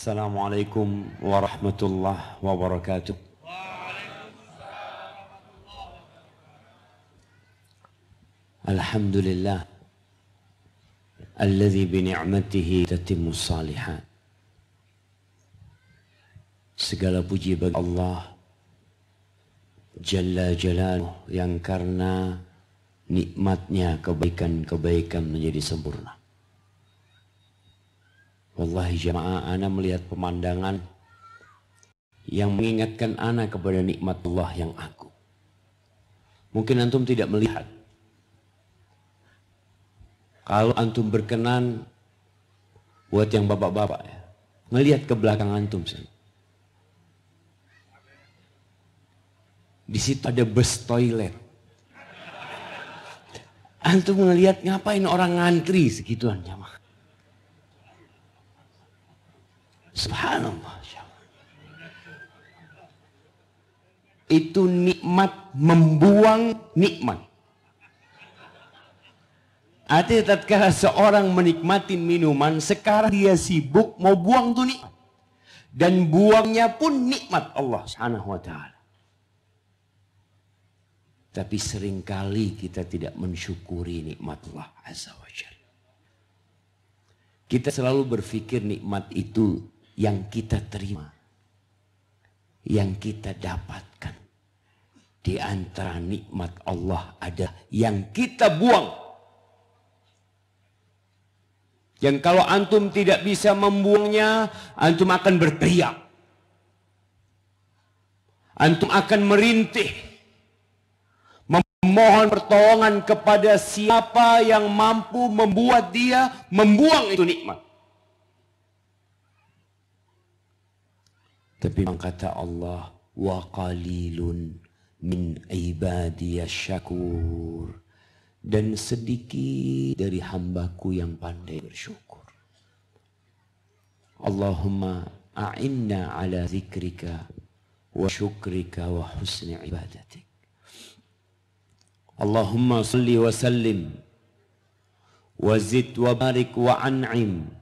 السلام عليكم ورحمة الله وبركاته الحمد لله الذي بنعمته تتم الصالحات segala puji bagi Allah Jalla Jalaluh yang karena nikmatnya kebaikan-kebaikan menjadi sempurna. Wallahi jamaah Ana melihat pemandangan yang mengingatkan Ana kepada nikmat Allah yang aku. Mungkin Antum tidak melihat. Kalau Antum berkenan buat yang bapak-bapak ya, melihat ke belakang Antum sana. Di situ ada bus toilet. Antum melihat ngapain orang ngantri segituan jam. Subhanallah. Itu nikmat membuang nikmat. Artinya tatkala seorang menikmati minuman, sekarang dia sibuk mau buang tuh nikmat. Dan buangnya pun nikmat Allah Subhanahu wa taala. Tapi seringkali kita tidak mensyukuri nikmat Allah Azza wa Jalla. Kita selalu berpikir nikmat itu yang kita terima, yang kita dapatkan. Di antara nikmat Allah ada yang kita buang. Yang kalau antum tidak bisa membuangnya, antum akan berteriak. Antum akan merintih. Memohon pertolongan kepada siapa yang mampu membuat dia membuang itu nikmat. Tapi kata Allah, wa qalilun min ibadiyas syakur. Dan sedikit dari hambaku yang pandai bersyukur. Allahumma a'inna ala zikrika wa syukrika wa husni ibadatik. Allahumma salli wa sallim wa zid wa barik wa an'im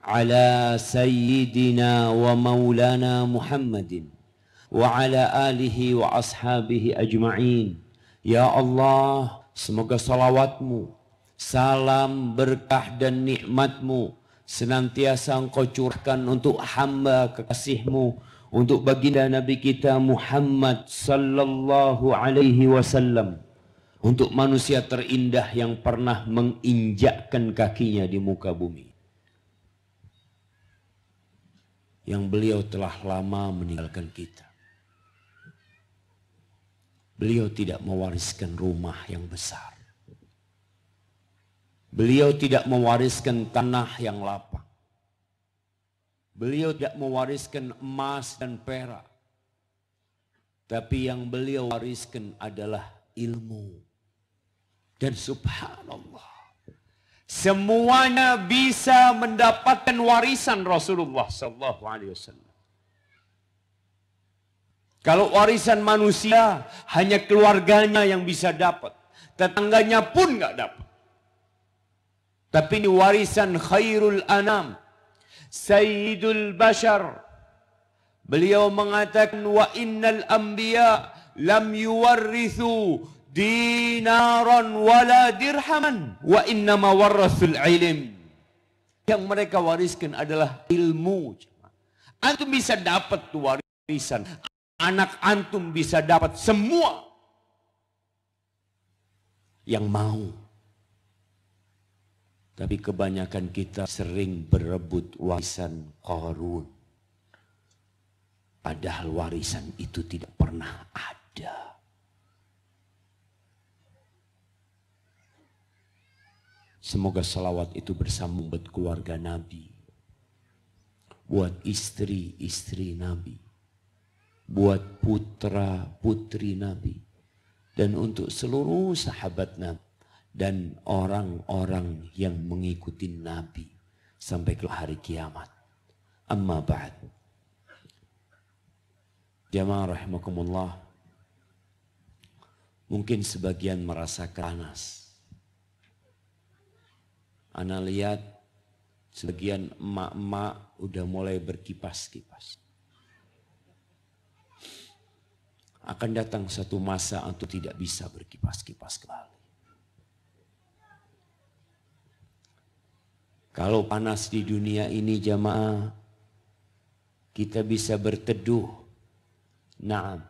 على سيدنا ومولانا محمد وعلى آله وأصحابه أجمعين يا الله semoga salawatmu salam berkah dan nikmatmu senantiasa engkau curahkan untuk hamba kekasihmu untuk baginda Nabi kita Muhammad sallallahu alaihi wasallam untuk manusia terindah yang pernah menginjakkan kakinya di muka bumi yang beliau telah lama meninggalkan kita. Beliau tidak mewariskan rumah yang besar. Beliau tidak mewariskan tanah yang lapang. Beliau tidak mewariskan emas dan perak. Tapi yang beliau wariskan adalah ilmu. Dan subhanallah. semuanya bisa mendapatkan warisan Rasulullah sallallahu alaihi wasallam. Kalau warisan manusia hanya keluarganya yang bisa dapat, tetangganya pun enggak dapat. Tapi ini warisan khairul anam, sayyidul bashar. Beliau mengatakan wa innal anbiya lam yuwarrithu dinaran wala dirhaman wa innama warathul ilim yang mereka wariskan adalah ilmu antum bisa dapat warisan anak antum bisa dapat semua yang mau tapi kebanyakan kita sering berebut warisan korun padahal warisan itu tidak pernah ada Semoga salawat itu bersambung buat keluarga Nabi. Buat istri-istri Nabi. Buat putra-putri Nabi. Dan untuk seluruh sahabat Nabi. Dan orang-orang yang mengikuti Nabi. Sampai ke hari kiamat. Amma ba'd. Jamaah rahimakumullah. Mungkin sebagian merasa kanas Ana lihat sebagian emak-emak udah mulai berkipas-kipas. Akan datang satu masa untuk tidak bisa berkipas-kipas kembali. Kalau panas di dunia ini jamaah, kita bisa berteduh. Naam.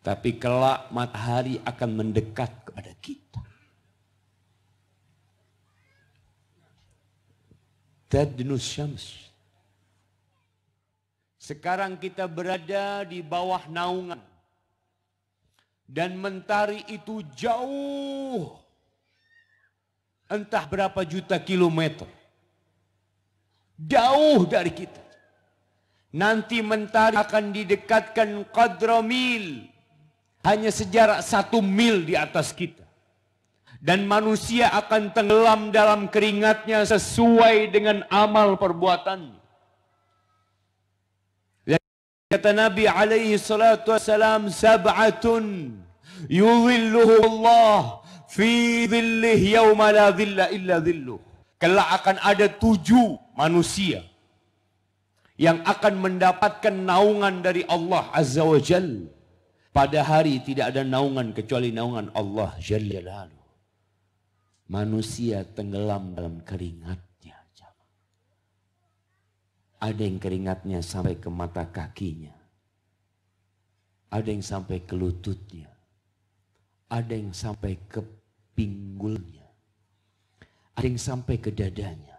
Tapi kelak matahari akan mendekat kepada kita. Tadnu syams. Sekarang kita berada di bawah naungan. Dan mentari itu jauh. Entah berapa juta kilometer. Jauh dari kita. Nanti mentari akan didekatkan qadra Hanya sejarak satu mil di atas kita. dan manusia akan tenggelam dalam keringatnya sesuai dengan amal perbuatannya. Dan kata Nabi alaihi salatu wasalam sab'atun yudhilluhu Allah fi dhillih yawma la dhilla illa dhilluh. Kelak akan ada tujuh manusia yang akan mendapatkan naungan dari Allah Azza wa Jal pada hari tidak ada naungan kecuali naungan Allah Jalla Lalu. Manusia tenggelam dalam keringatnya. Ada yang keringatnya sampai ke mata kakinya. Ada yang sampai ke lututnya. Ada yang sampai ke pinggulnya. Ada yang sampai ke dadanya.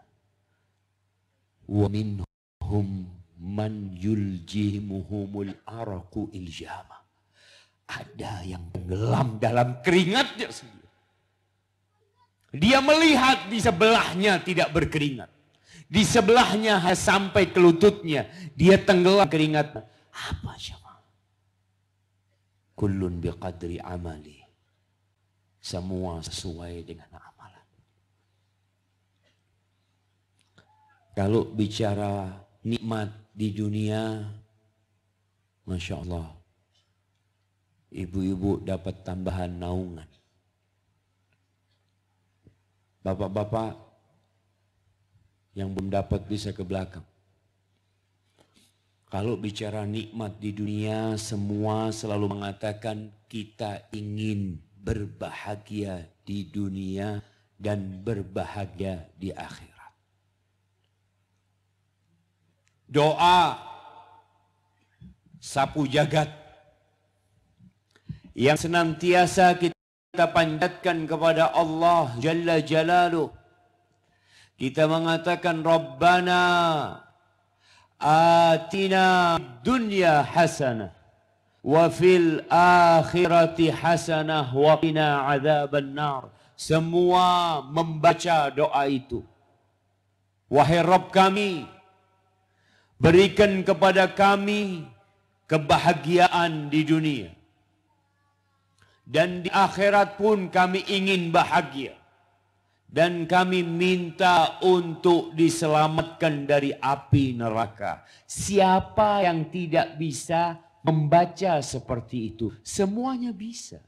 Wa minhum man yuljimuhumul araku iljama. Ada yang tenggelam dalam keringatnya sendiri. Dia melihat di sebelahnya tidak berkeringat. Di sebelahnya sampai ke lututnya. Dia tenggelam keringat. Apa siapa? Kullun biqadri amali. Semua sesuai dengan amalan. Kalau bicara nikmat di dunia, Masya Allah, ibu-ibu dapat tambahan naungan. Bapak-bapak yang belum dapat bisa ke belakang. Kalau bicara nikmat di dunia, semua selalu mengatakan kita ingin berbahagia di dunia dan berbahagia di akhirat. Doa sapu jagat yang senantiasa kita kita panjatkan kepada Allah Jalla Jalaluh. Kita mengatakan Rabbana atina dunya hasanah wa fil akhirati hasanah wa qina adzaban nar. Semua membaca doa itu. Wahai Rabb kami, berikan kepada kami kebahagiaan di dunia dan di akhirat pun kami ingin bahagia dan kami minta untuk diselamatkan dari api neraka. Siapa yang tidak bisa membaca seperti itu? Semuanya bisa.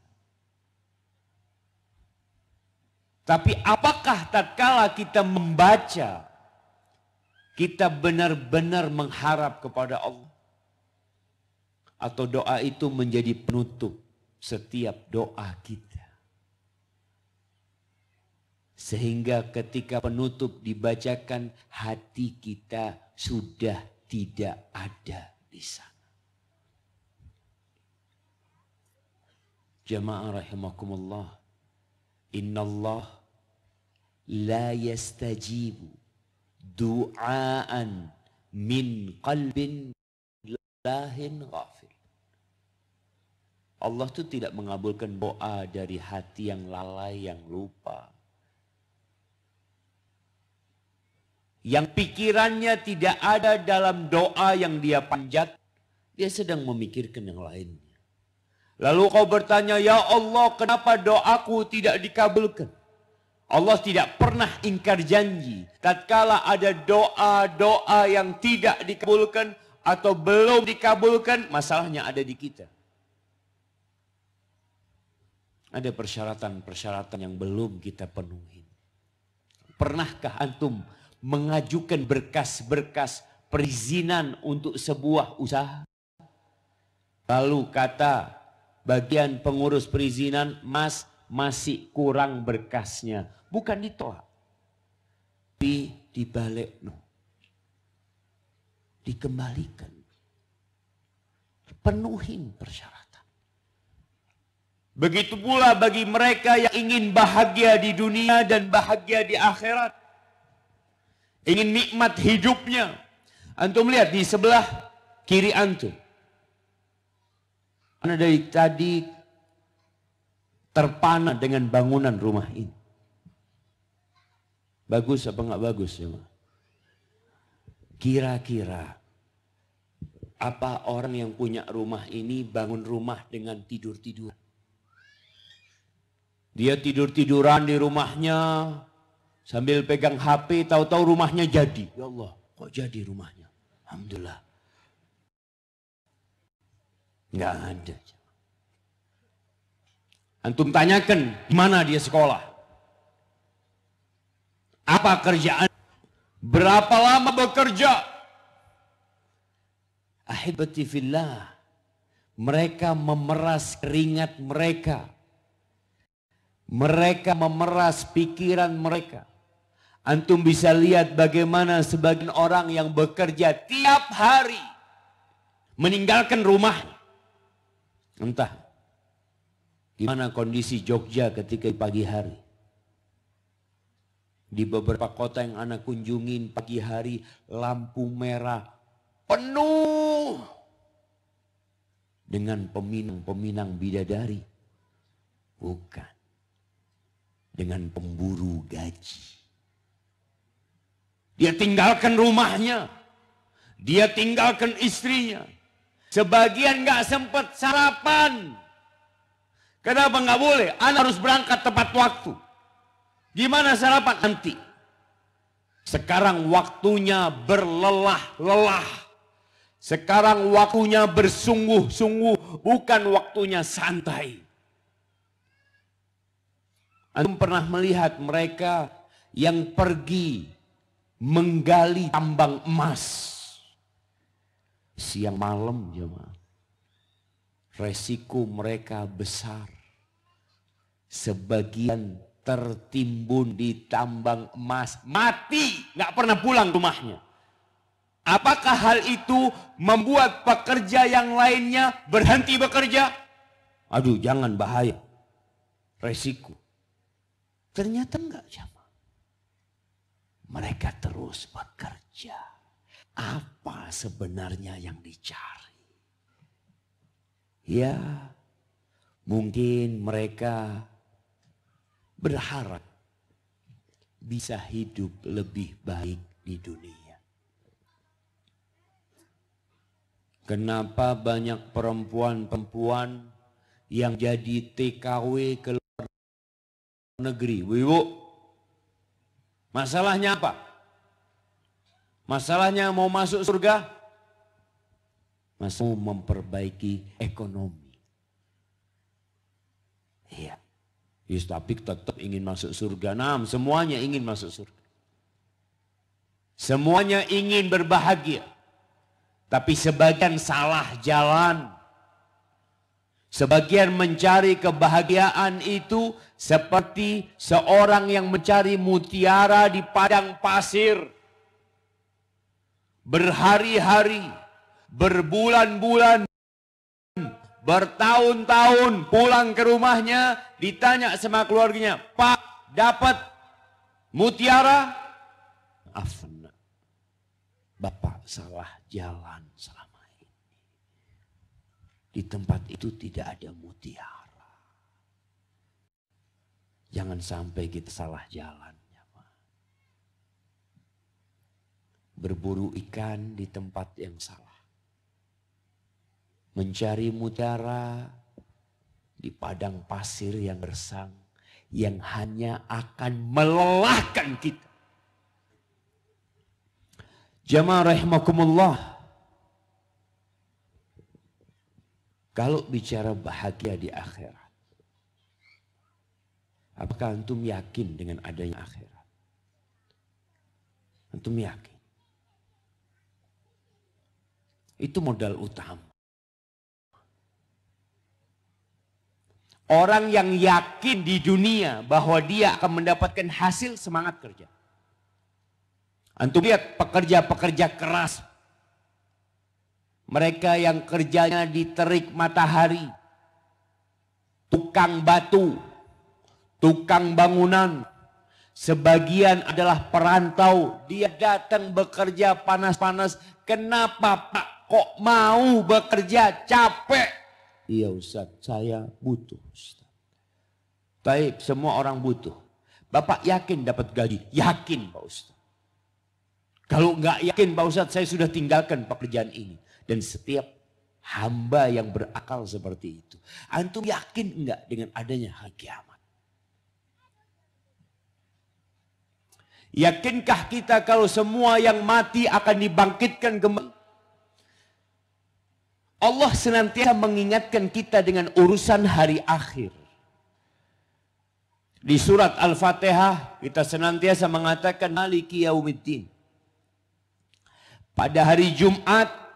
Tapi apakah tatkala kita membaca kita benar-benar mengharap kepada Allah? Atau doa itu menjadi penutup setiap doa kita. Sehingga ketika penutup dibacakan hati kita sudah tidak ada di sana. Jemaah rahimakumullah. Allah la yastajibu du'aan min qalbin lahin ghafir. Allah itu tidak mengabulkan doa dari hati yang lalai, yang lupa. Yang pikirannya tidak ada dalam doa yang dia panjat, dia sedang memikirkan yang lainnya. Lalu kau bertanya, Ya Allah kenapa doaku tidak dikabulkan? Allah tidak pernah ingkar janji. Tatkala ada doa-doa yang tidak dikabulkan atau belum dikabulkan, masalahnya ada di kita. Ada persyaratan-persyaratan yang belum kita penuhi. Pernahkah antum mengajukan berkas-berkas perizinan untuk sebuah usaha? Lalu kata bagian pengurus perizinan, mas masih kurang berkasnya. Bukan ditolak. Tapi dibalik no. Dikembalikan. Penuhin persyaratan. Begitu pula bagi mereka yang ingin bahagia di dunia dan bahagia di akhirat. Ingin nikmat hidupnya. Antum lihat di sebelah kiri antum. Anda dari tadi terpana dengan bangunan rumah ini. Bagus apa enggak bagus? ya Kira-kira apa orang yang punya rumah ini bangun rumah dengan tidur-tidur? Dia tidur-tiduran di rumahnya sambil pegang HP, tahu-tahu rumahnya jadi. Ya Allah, kok jadi rumahnya? Alhamdulillah. Enggak ada. Antum tanyakan, di mana dia sekolah? Apa kerjaan? Berapa lama bekerja? Ahibati fillah. Mereka memeras keringat mereka mereka memeras pikiran mereka. Antum bisa lihat bagaimana sebagian orang yang bekerja tiap hari meninggalkan rumah. Entah di mana kondisi Jogja ketika pagi hari. Di beberapa kota yang anak kunjungin pagi hari lampu merah penuh dengan peminang-peminang bidadari. Bukan dengan pemburu gaji. Dia tinggalkan rumahnya. Dia tinggalkan istrinya. Sebagian gak sempat sarapan. Kenapa gak boleh? Anak harus berangkat tepat waktu. Gimana sarapan? Nanti. Sekarang waktunya berlelah-lelah. Sekarang waktunya bersungguh-sungguh, bukan waktunya santai. Antum pernah melihat mereka yang pergi menggali tambang emas siang malam jemaah. Resiko mereka besar. Sebagian tertimbun di tambang emas, mati, nggak pernah pulang rumahnya. Apakah hal itu membuat pekerja yang lainnya berhenti bekerja? Aduh, jangan bahaya. Resiko. Ternyata enggak jamaah. Mereka terus bekerja. Apa sebenarnya yang dicari? Ya, mungkin mereka berharap bisa hidup lebih baik di dunia. Kenapa banyak perempuan-perempuan yang jadi TKW ke negeri. Ibu, masalahnya apa? Masalahnya mau masuk surga? Masuk memperbaiki ekonomi. Iya. Yes, tapi tetap ingin masuk surga. Nam, semuanya ingin masuk surga. Semuanya ingin berbahagia. Tapi sebagian salah jalan. Sebagian mencari kebahagiaan itu seperti seorang yang mencari mutiara di padang pasir. Berhari-hari, berbulan-bulan, bertahun-tahun pulang ke rumahnya ditanya sama keluarganya, Pak dapat mutiara? Afna, Bapak salah jalan. Di tempat itu tidak ada mutiara. Jangan sampai kita salah jalan. Berburu ikan di tempat yang salah. Mencari mutiara di padang pasir yang gersang. Yang hanya akan melelahkan kita. Jamaah rahimakumullah. Kalau bicara bahagia di akhirat. Apakah antum yakin dengan adanya akhirat? Antum yakin. Itu modal utama. Orang yang yakin di dunia bahwa dia akan mendapatkan hasil semangat kerja. Antum lihat pekerja-pekerja keras, mereka yang kerjanya di terik matahari, tukang batu, tukang bangunan, sebagian adalah perantau. Dia datang bekerja panas-panas. Kenapa Pak kok mau bekerja capek? Iya Ustaz, saya butuh Ustaz. Taib, semua orang butuh. Bapak yakin dapat gaji? Yakin Pak Ustaz. Kalau nggak yakin Pak Ustaz, saya sudah tinggalkan pekerjaan ini. Dan setiap hamba yang berakal seperti itu. Antum yakin enggak dengan adanya hari kiamat? Yakinkah kita kalau semua yang mati akan dibangkitkan kembali? Allah senantiasa mengingatkan kita dengan urusan hari akhir. Di surat Al-Fatihah kita senantiasa mengatakan Maliki Yaumiddin. Pada hari Jumat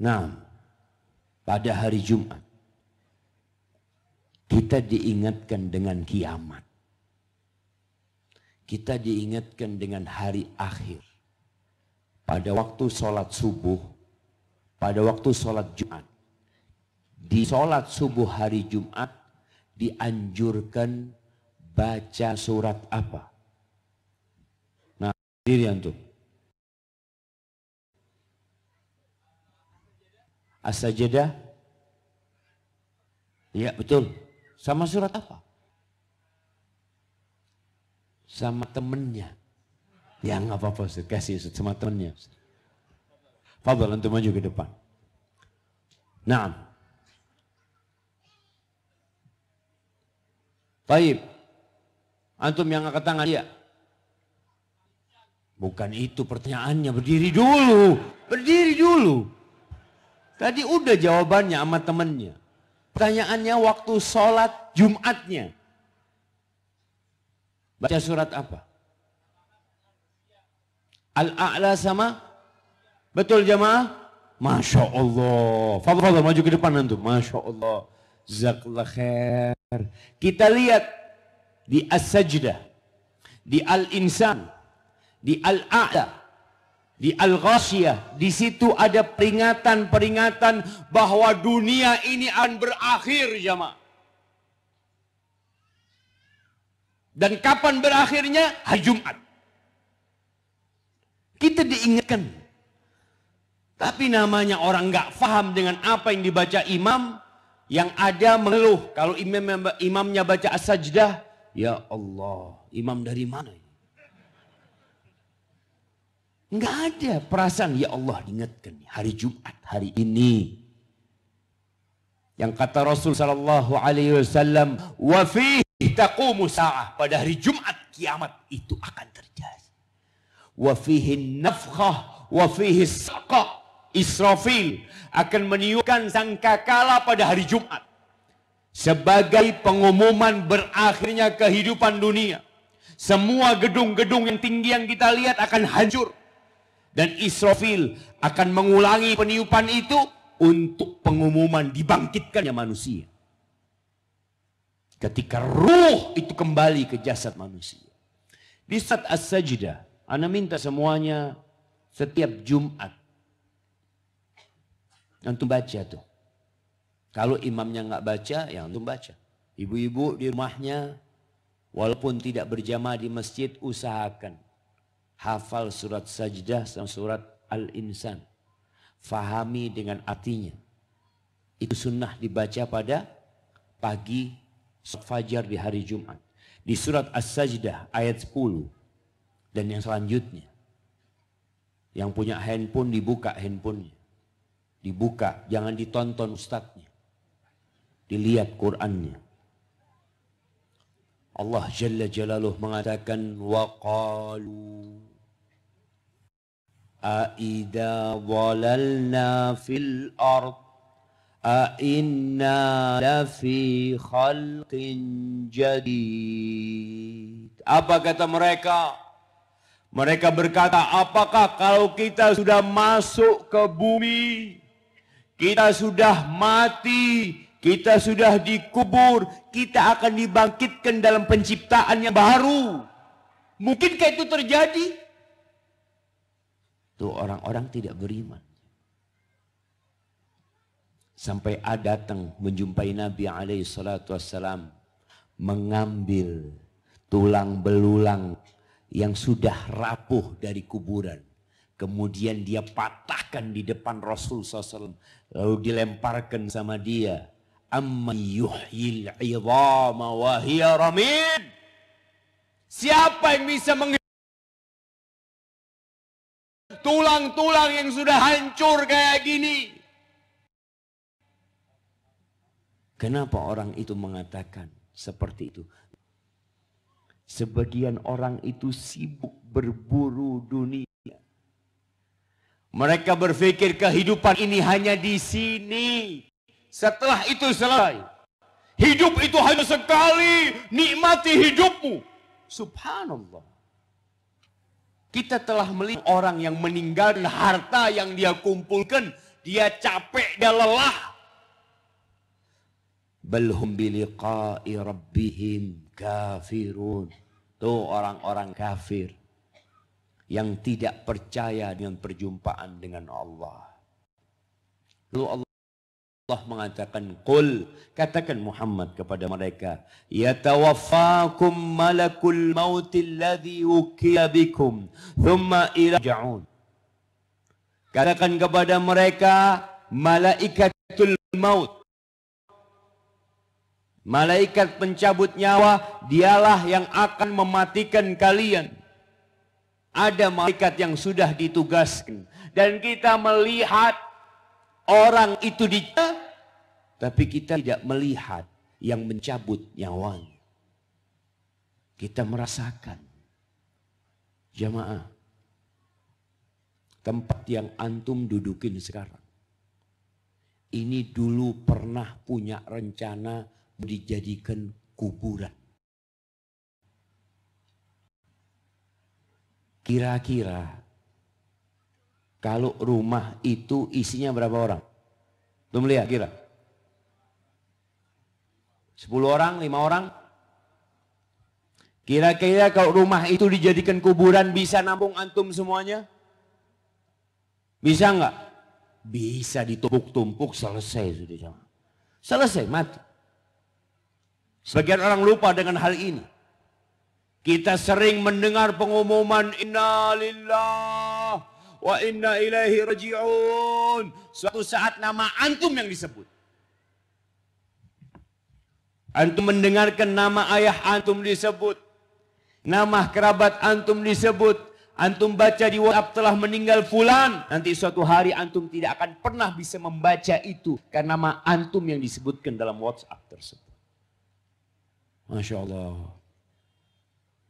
Nah, pada hari Jumat kita diingatkan dengan kiamat. Kita diingatkan dengan hari akhir. Pada waktu sholat subuh, pada waktu sholat Jumat. Di sholat subuh hari Jumat dianjurkan baca surat apa? Nah, diri antum. as sajdah Ya betul. Sama surat apa? Sama temennya. Ya nggak apa-apa Ustaz. Kasih Ustaz sama temennya. untuk maju ke depan. Nah. baik, Antum yang angkat tangan. Iya. Bukan itu pertanyaannya. Berdiri dulu. Berdiri dulu. Tadi udah jawabannya sama temennya. Pertanyaannya waktu sholat Jumatnya. Baca surat apa? Al-A'la sama? Betul jamaah? Masya Allah. Fadol, fadol, maju ke depan nanti. Masya Allah. Zakallah khair. Kita lihat di As-Sajdah. Di Al-Insan. Di Al-A'la di al ghasyah di situ ada peringatan-peringatan bahwa dunia ini akan berakhir jamaah. Dan kapan berakhirnya? Hari Jumat. Kita diingatkan. Tapi namanya orang nggak faham dengan apa yang dibaca imam, yang ada mengeluh. Kalau imam, imamnya baca as-sajdah, ya Allah, imam dari mana? Nggak ada perasaan, ya Allah ingatkan hari Jumat hari ini. Yang kata Rasul Sallallahu Alaihi Wasallam, wafih taqumu sa'ah. Pada hari Jumat kiamat itu akan terjadi. nafkhah nafkah, fihi saqah. Israfil akan meniupkan sangkakala pada hari Jumat. Sebagai pengumuman berakhirnya kehidupan dunia. Semua gedung-gedung yang tinggi yang kita lihat akan hancur dan Israfil akan mengulangi peniupan itu untuk pengumuman dibangkitkannya manusia. Ketika ruh itu kembali ke jasad manusia. Di saat as sajidah Anda minta semuanya setiap Jumat. Antum baca tuh. Kalau imamnya nggak baca, ya antum baca. Ibu-ibu di rumahnya, walaupun tidak berjamaah di masjid, usahakan Hafal surat sajdah sama surat al-insan. Fahami dengan artinya. Itu sunnah dibaca pada pagi fajar di hari Jumat. Di surat As-Sajdah ayat 10 dan yang selanjutnya. Yang punya handphone dibuka handphonenya. Dibuka, jangan ditonton ustadznya. Dilihat Qur'annya. Allah Jalla Jalaluh mengatakan waqalu أَإِذَا ضَلَلْنَا فِي الْأَرْضِ أَإِنَّا لَفِي خَلْقٍ جَدِيدٍ Apa kata mereka? Mereka berkata, apakah kalau kita sudah masuk ke bumi, kita sudah mati, kita sudah dikubur, kita akan dibangkitkan dalam penciptaan yang baru. Mungkinkah itu terjadi? Itu orang-orang tidak beriman. Sampai A datang menjumpai Nabi alaihi salatu wassalam. Mengambil tulang belulang yang sudah rapuh dari kuburan. Kemudian dia patahkan di depan Rasul SAW. Lalu dilemparkan sama dia. Amma yuhyil idhama wa ramin. Siapa yang bisa meng tulang-tulang yang sudah hancur kayak gini. Kenapa orang itu mengatakan seperti itu? Sebagian orang itu sibuk berburu dunia. Mereka berpikir kehidupan ini hanya di sini. Setelah itu selesai. Hidup itu hanya sekali. Nikmati hidupmu. Subhanallah. Kita telah melihat orang yang meninggal dan harta yang dia kumpulkan. Dia capek, dia lelah. Belhum biliqa'i rabbihim kafirun. Tuh orang-orang kafir. Yang tidak percaya dengan perjumpaan dengan Allah. Lalu Allah Allah mengatakan katakan Muhammad kepada mereka yatawaffakum malakul maut alladhi ukila bikum thumma ila ja'un katakan kepada mereka malaikatul maut malaikat pencabut nyawa dialah yang akan mematikan kalian ada malaikat yang sudah ditugaskan dan kita melihat Orang itu di tapi kita tidak melihat yang mencabut nyawanya. Kita merasakan. Jamaah. Tempat yang antum dudukin sekarang. Ini dulu pernah punya rencana dijadikan kuburan. Kira-kira kalau rumah itu isinya berapa orang? Belum lihat kira. 10 orang, 5 orang. Kira-kira kalau rumah itu dijadikan kuburan bisa nampung antum semuanya? Bisa enggak? Bisa ditumpuk-tumpuk selesai sudah Selesai mati. Sebagian orang lupa dengan hal ini. Kita sering mendengar pengumuman innalillahi wa inna ilaihi raji'un. Suatu saat nama antum yang disebut. Antum mendengarkan nama ayah antum disebut. Nama kerabat antum disebut. Antum baca di WhatsApp telah meninggal fulan. Nanti suatu hari antum tidak akan pernah bisa membaca itu. Karena nama antum yang disebutkan dalam WhatsApp tersebut. Masya Allah.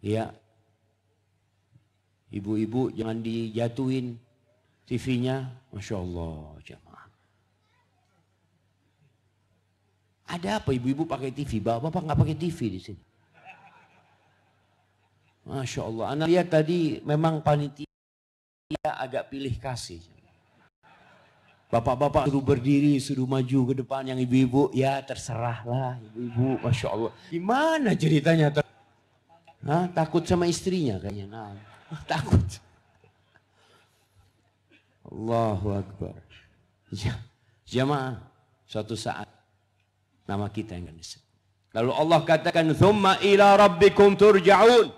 Ya, Ibu-ibu jangan dijatuhin TV-nya. Masya Allah jamaah. Ada apa ibu-ibu pakai TV? Bapak-bapak nggak pakai TV di sini. Masya Allah. Anak lihat tadi memang panitia agak pilih kasih. Bapak-bapak suruh berdiri, suruh maju ke depan. Yang ibu-ibu, ya terserahlah ibu-ibu. Masya Allah. Gimana ceritanya? Hah? Takut sama istrinya kayaknya. Nah. takut. Allahu Akbar. Ya, jamaah suatu saat nama kita yang akan disebut. Lalu Allah katakan, "Tsumma ila rabbikum turja'un."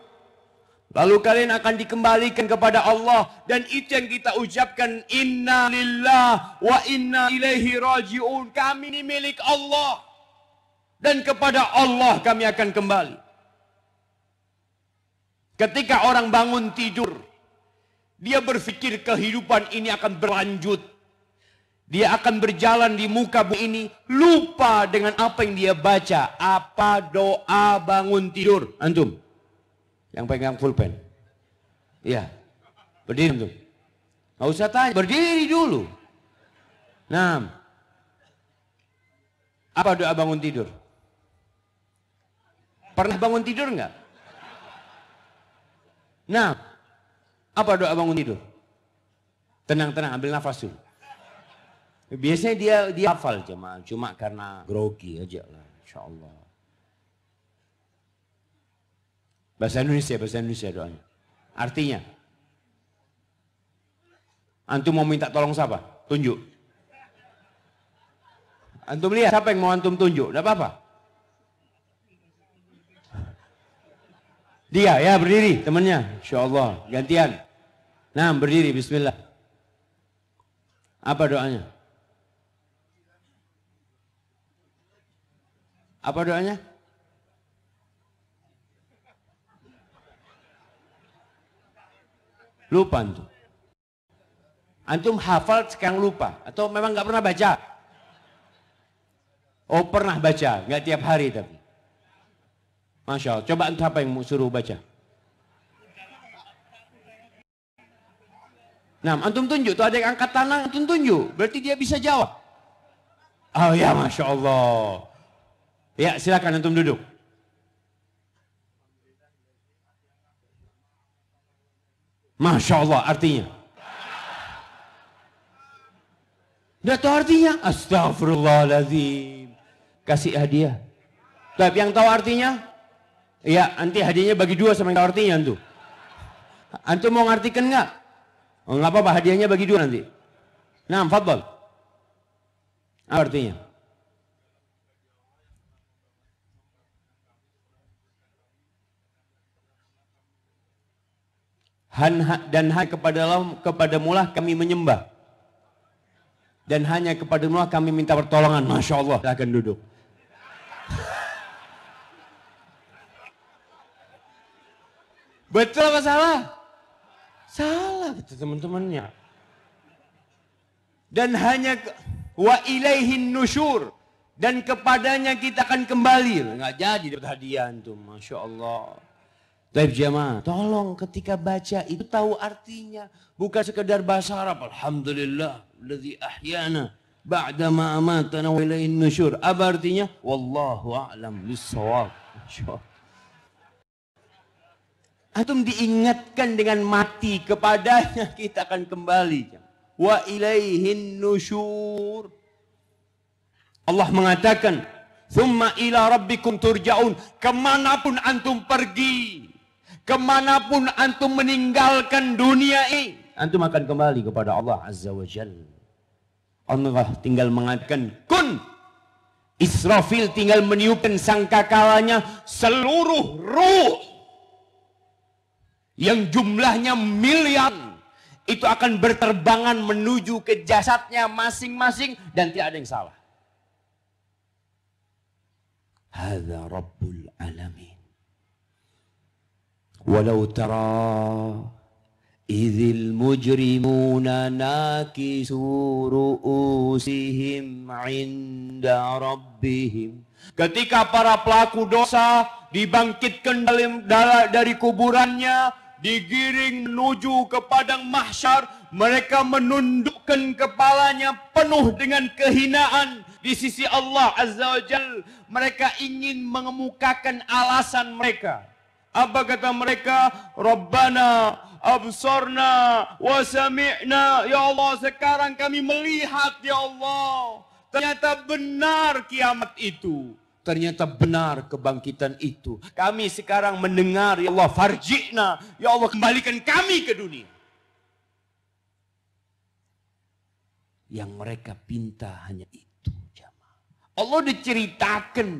Lalu kalian akan dikembalikan kepada Allah dan itu yang kita ucapkan inna lillah wa inna ilaihi rajiun. Kami ini milik Allah dan kepada Allah kami akan kembali. Ketika orang bangun tidur, dia berpikir kehidupan ini akan berlanjut. Dia akan berjalan di muka bumi ini lupa dengan apa yang dia baca, apa doa bangun tidur. Antum. Yang pegang pulpen. Iya. Berdiri antum. Gak usah tanya, berdiri dulu. Nah. Apa doa bangun tidur? Pernah bangun tidur enggak? Nah, apa doa bangun tidur? Tenang-tenang, ambil nafas dulu. Biasanya dia dia hafal cuma cuma karena grogi aja lah, insya Allah. Bahasa Indonesia, bahasa Indonesia doanya. Artinya, antum mau minta tolong siapa? Tunjuk. Antum lihat siapa yang mau antum tunjuk, tidak apa-apa. Dia ya berdiri temannya. Insya Allah gantian. Nah berdiri bismillah. Apa doanya? Apa doanya? Lupa antum. Antum hafal sekarang lupa atau memang nggak pernah baca? Oh pernah baca, nggak tiap hari tapi. Masya Allah. Coba entah apa yang suruh baca. Nah, antum tunjuk. Tuh ada yang angkat tangan, antum tunjuk. Berarti dia bisa jawab. Oh ya, Masya Allah. Ya, silakan antum duduk. Masya Allah artinya. Tidak tahu artinya. Astagfirullahaladzim. Kasih hadiah. Tapi yang tahu artinya, Iya, nanti hadiahnya bagi dua sama yang artinya antu. Antu mau ngartikan nggak? Oh, nggak apa-apa, hadiahnya bagi dua nanti. Nah, fatbal. Apa artinya? Han, dan hanya kepada Allah, kepada mulah kami menyembah. Dan hanya kepada mulah kami minta pertolongan. Masya Allah. akan duduk. Betul apa salah? Salah kata teman-temannya. Dan hanya wa ilaihin nusyur dan kepadanya kita akan kembali. Enggak jadi dapat hadiah itu. Masya Allah. Taib jamaah, tolong ketika baca itu tahu artinya. Bukan sekedar bahasa Arab. Alhamdulillah, Lazi ahyana ba'da ma'amatana wa ilaihin nusyur. Apa artinya? Wallahu a'lam bissawab. Masya Allah. Antum diingatkan dengan mati kepadanya kita akan kembali. Wa ilaihin nushur. Allah mengatakan, "Tsumma ila rabbikum turja'un." Kemanapun antum pergi, kemanapun antum meninggalkan dunia ini, antum akan kembali kepada Allah Azza wa Allah tinggal mengatakan, "Kun Israfil tinggal meniupkan sangkakalanya seluruh ruh yang jumlahnya miliar itu akan berterbangan menuju ke jasadnya masing-masing dan tidak ada yang salah. Hada Rabbul Alamin. Walau tara idhil mujrimuna nakisu ru'usihim inda rabbihim. Ketika para pelaku dosa dibangkitkan dari kuburannya, digiring menuju ke padang mahsyar mereka menundukkan kepalanya penuh dengan kehinaan di sisi Allah Azza wa Jal. Mereka ingin mengemukakan alasan mereka. Apa kata mereka? Rabbana absorna wa Ya Allah sekarang kami melihat ya Allah. Ternyata benar kiamat itu. Ternyata benar kebangkitan itu. Kami sekarang mendengar, Ya Allah, farji'na. Ya Allah, kembalikan kami ke dunia. Yang mereka pinta hanya itu. Jamaah. Allah diceritakan.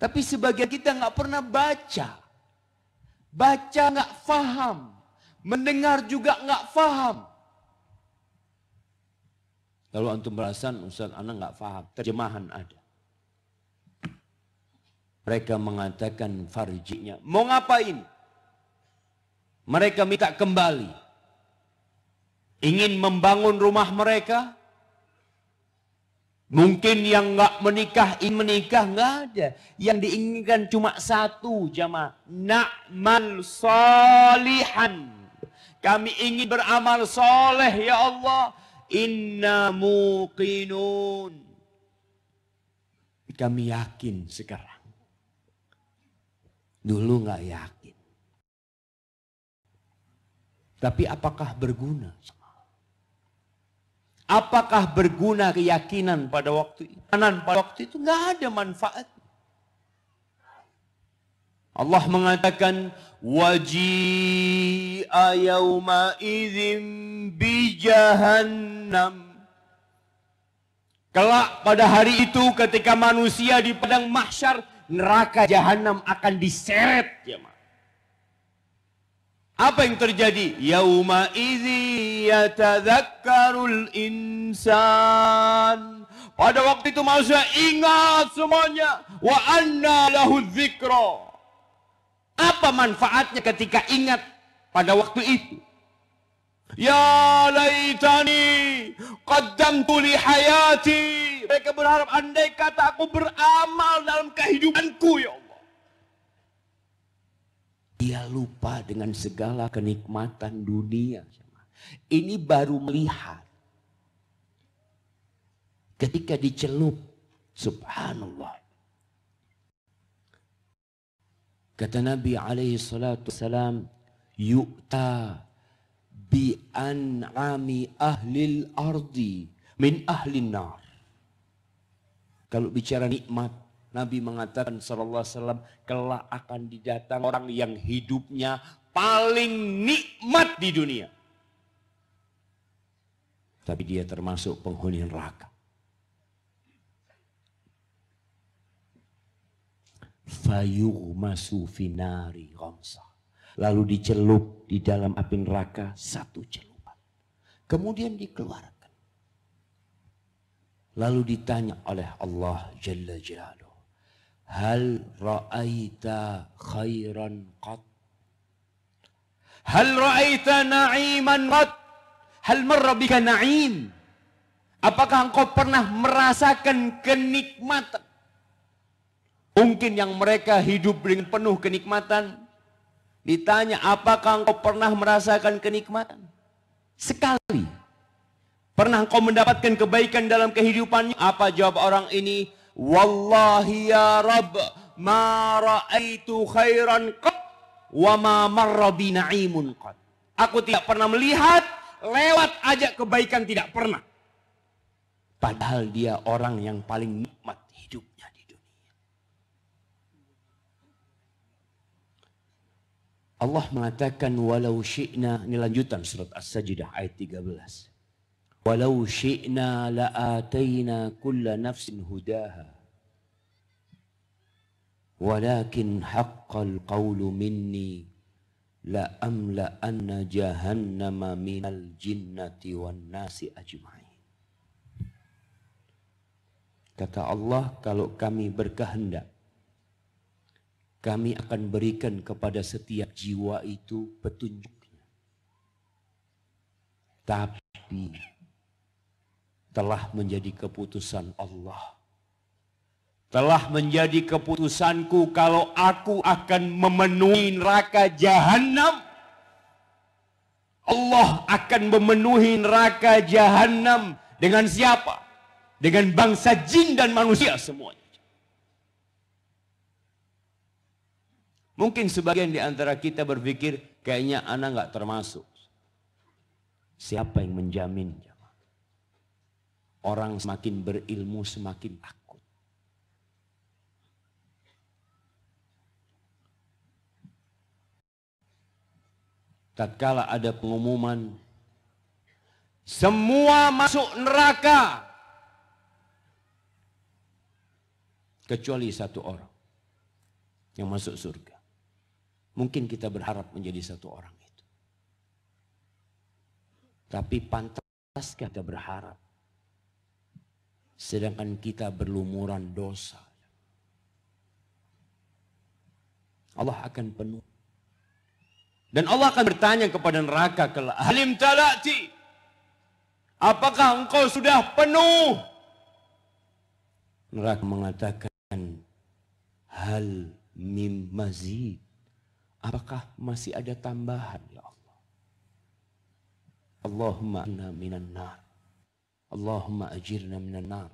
Tapi sebagian kita nggak pernah baca. Baca nggak faham. Mendengar juga nggak faham. Lalu antum beralasan, Ustaz, anak nggak faham. Terjemahan ada. Mereka mengatakan farjinya. Mau ngapain? Mereka minta kembali. Ingin membangun rumah mereka. Mungkin yang nggak menikah, ingin menikah nggak ada. Yang diinginkan cuma satu jamaah. Na'mal solihan. Kami ingin beramal soleh ya Allah. Inna muqinun. Kami yakin sekarang. Dulu nggak yakin. Tapi apakah berguna? Apakah berguna keyakinan pada waktu itu? Kanan pada waktu itu nggak ada manfaat. Allah mengatakan waji'a yauma idzin bi jahannam Kelak pada hari itu ketika manusia di padang mahsyar neraka jahanam akan diseret ya ma. Apa yang terjadi? Yauma idzi yatadzakkarul insan. Pada waktu itu manusia ingat semuanya. Wa anna lahu dzikra. Apa manfaatnya ketika ingat pada waktu itu? Ya laitani qaddamtu li hayati. Mereka berharap andai kata aku beramal dalam kehidupanku ya Allah. Dia lupa dengan segala kenikmatan dunia. Ini baru melihat. Ketika dicelup. Subhanallah. Kata Nabi alaihi salatu wassalam. Yu'ta bi an'ami ahlil ardi min ahlin nar. Kalau bicara nikmat, Nabi mengatakan sallallahu alaihi wasallam kelak akan didatang orang yang hidupnya paling nikmat di dunia. Tapi dia termasuk penghuni neraka. Fayughmasu finari ghamsa. Lalu dicelup di dalam api neraka satu celupan. Kemudian dikeluarkan. Lalu ditanya oleh Allah Jalla Jalaluh. Hal ra'aita khairan qat? Hal ra'aita na'iman qat? Hal merabika na'im? Apakah engkau pernah merasakan kenikmatan? Mungkin yang mereka hidup dengan penuh kenikmatan. Ditanya, apakah engkau pernah merasakan kenikmatan? Sekali. Pernah engkau mendapatkan kebaikan dalam kehidupannya? Apa jawab orang ini? Wallahi ya Rabb, ma ra'aitu khairan qad wa ma marra bi na'imun qad. Aku tidak pernah melihat lewat aja kebaikan tidak pernah. Padahal dia orang yang paling nikmat hidupnya di dunia. Allah mengatakan walau syi'na ini lanjutan surat As-Sajdah ayat 13. Walau syi'na la'atayna kulla nafsin hudaha. Walakin haqqal qawlu minni la'amla'anna jahannama minal jinnati wan nasi ajma'in. Kata Allah, kalau kami berkehendak, kami akan berikan kepada setiap jiwa itu petunjuknya. Tapi telah menjadi keputusan Allah. Telah menjadi keputusanku kalau aku akan memenuhi neraka jahanam. Allah akan memenuhi neraka jahanam dengan siapa? Dengan bangsa jin dan manusia semuanya. Mungkin sebagian di antara kita berpikir kayaknya anak nggak termasuk. Siapa yang menjaminnya? Orang semakin berilmu semakin takut. Tatkala ada pengumuman semua masuk neraka kecuali satu orang yang masuk surga. Mungkin kita berharap menjadi satu orang itu. Tapi pantas kita berharap Sedangkan kita berlumuran dosa. Allah akan penuh. Dan Allah akan bertanya kepada neraka kelak, "Halim talati? Apakah engkau sudah penuh?" Neraka mengatakan, "Hal mim mazid?" Apakah masih ada tambahan ya Allah? Allahumma inna minan nar. Allahumma ajirna minan nar.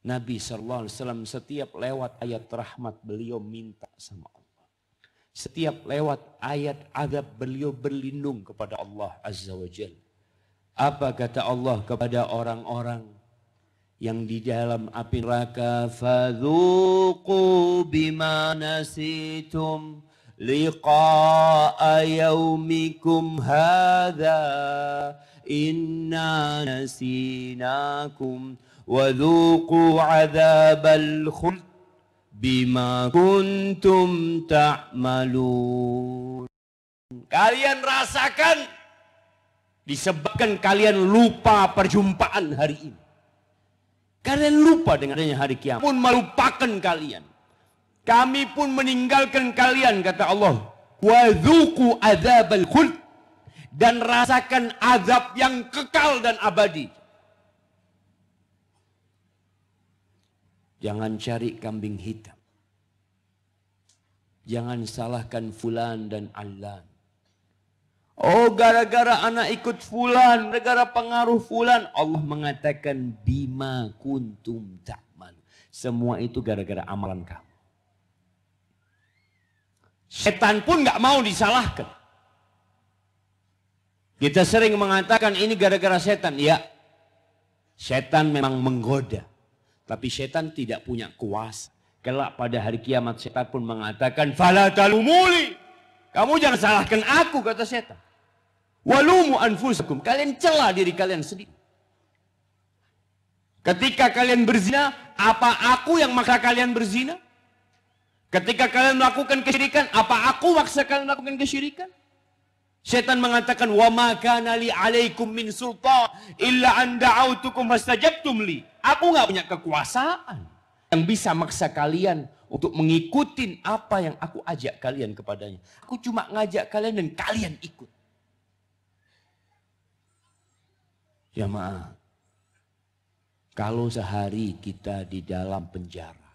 Nabi sallallahu alaihi wasallam setiap lewat ayat rahmat beliau minta sama Allah. Setiap lewat ayat azab beliau berlindung kepada Allah azza wa jalla. Apa kata Allah kepada orang-orang yang di dalam api neraka fadhuqu bima nasitum liqa'a yaumikum hadza إنا نسيناكم وذوقوا عذاب الخلد بما kuntum ta'malun. Kalian rasakan disebabkan kalian lupa perjumpaan hari ini. Kalian lupa dengan adanya hari kiamat. Pun melupakan kalian. Kami pun meninggalkan kalian kata Allah. Wa dzuqu adzabal khuld dan rasakan azab yang kekal dan abadi. Jangan cari kambing hitam. Jangan salahkan fulan dan alan. Oh gara-gara anak ikut fulan, gara-gara pengaruh fulan. Allah mengatakan bima kuntum ta'man. Semua itu gara-gara amalan kamu. Setan pun gak mau disalahkan. Kita sering mengatakan ini gara-gara setan. Ya, setan memang menggoda. Tapi setan tidak punya kuasa. Kelak pada hari kiamat setan pun mengatakan, Fala talumuli. Kamu jangan salahkan aku, kata setan. Walumu anfusakum. Kalian celah diri kalian sendiri. Ketika kalian berzina, apa aku yang maksa kalian berzina? Ketika kalian melakukan kesyirikan, apa aku maksa kalian melakukan kesyirikan? Setan mengatakan wa ma kana li alaikum min sultan illa an da'autukum fastajabtum li. Aku nggak punya kekuasaan yang bisa maksa kalian untuk mengikuti apa yang aku ajak kalian kepadanya. Aku cuma ngajak kalian dan kalian ikut. Ya maaf. kalau sehari kita di dalam penjara,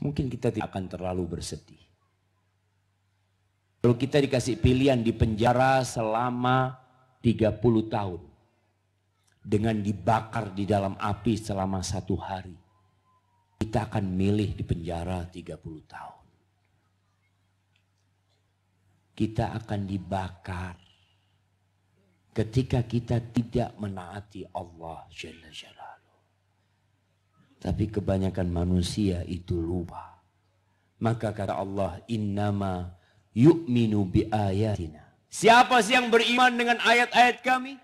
mungkin kita tidak akan terlalu bersedih. Lalu kita dikasih pilihan di penjara selama 30 tahun. Dengan dibakar di dalam api selama satu hari. Kita akan milih di penjara 30 tahun. Kita akan dibakar ketika kita tidak menaati Allah Jalla Jalla. Tapi kebanyakan manusia itu lupa. Maka kata Allah, innama yu'minu bi ayatina. Siapa sih yang beriman dengan ayat-ayat kami?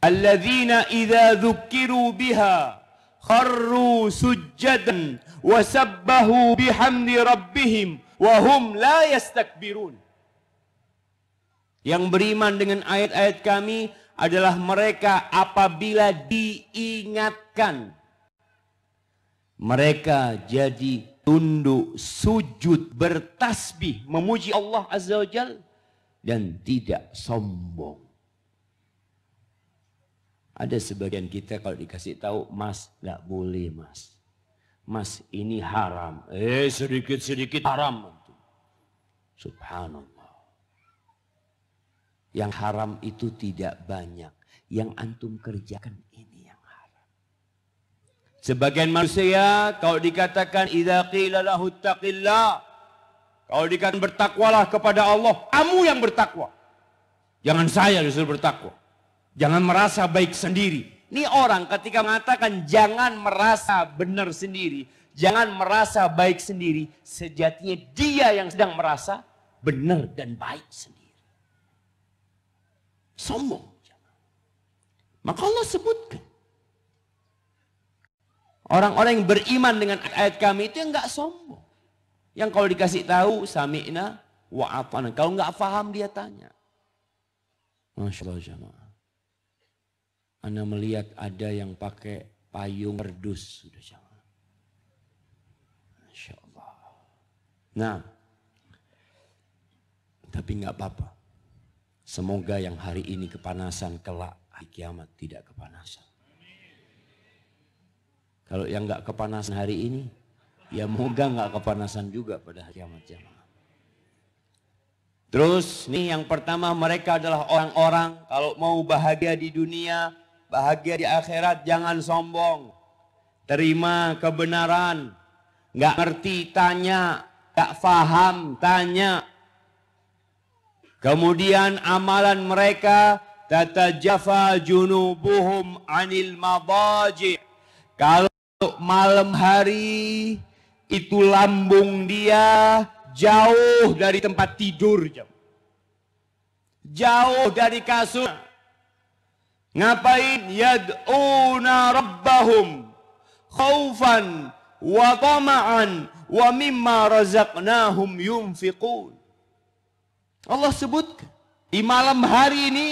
Alladzina idza dzukiru biha kharru sujadan wa sabbahu bihamdi rabbihim wa hum la yastakbirun. Yang beriman dengan ayat-ayat kami adalah mereka apabila diingatkan mereka jadi tunduk, sujud, bertasbih, memuji Allah Azza wa Jal, dan tidak sombong. Ada sebagian kita kalau dikasih tahu, mas, nggak boleh mas. Mas, ini haram. Eh, sedikit-sedikit haram. Subhanallah. Yang haram itu tidak banyak. Yang antum kerjakan ini. Sebagian manusia kalau dikatakan idza qila lahu kalau dikatakan bertakwalah kepada Allah, kamu yang bertakwa. Jangan saya disuruh bertakwa. Jangan merasa baik sendiri. Ini orang ketika mengatakan jangan merasa benar sendiri, jangan merasa baik sendiri, sejatinya dia yang sedang merasa benar dan baik sendiri. Sombong. Maka Allah sebutkan Orang-orang yang beriman dengan ayat kami itu yang nggak sombong. Yang kalau dikasih tahu, sami'na wa'atana. Kalau nggak paham dia tanya. Masya Allah jamaah. Anda melihat ada yang pakai payung merdus. Sudah jamaah. Masya Allah. Nah, tapi nggak apa-apa. Semoga yang hari ini kepanasan kelak kiamat tidak kepanasan. Kalau yang nggak kepanasan hari ini, ya moga nggak kepanasan juga pada hari kiamat jamaah. Ya. Terus nih yang pertama mereka adalah orang-orang kalau mau bahagia di dunia, bahagia di akhirat jangan sombong. Terima kebenaran, nggak ngerti tanya, nggak faham tanya. Kemudian amalan mereka jafa junubuhum anil mabaji. Kalau malam hari itu lambung dia jauh dari tempat tidur jam. Jauh dari kasur. Ngapain? Yad'una rabbahum khaufan wa tama'an wa mimma razaqnahum yunfiqun. Allah sebutkan di malam hari ini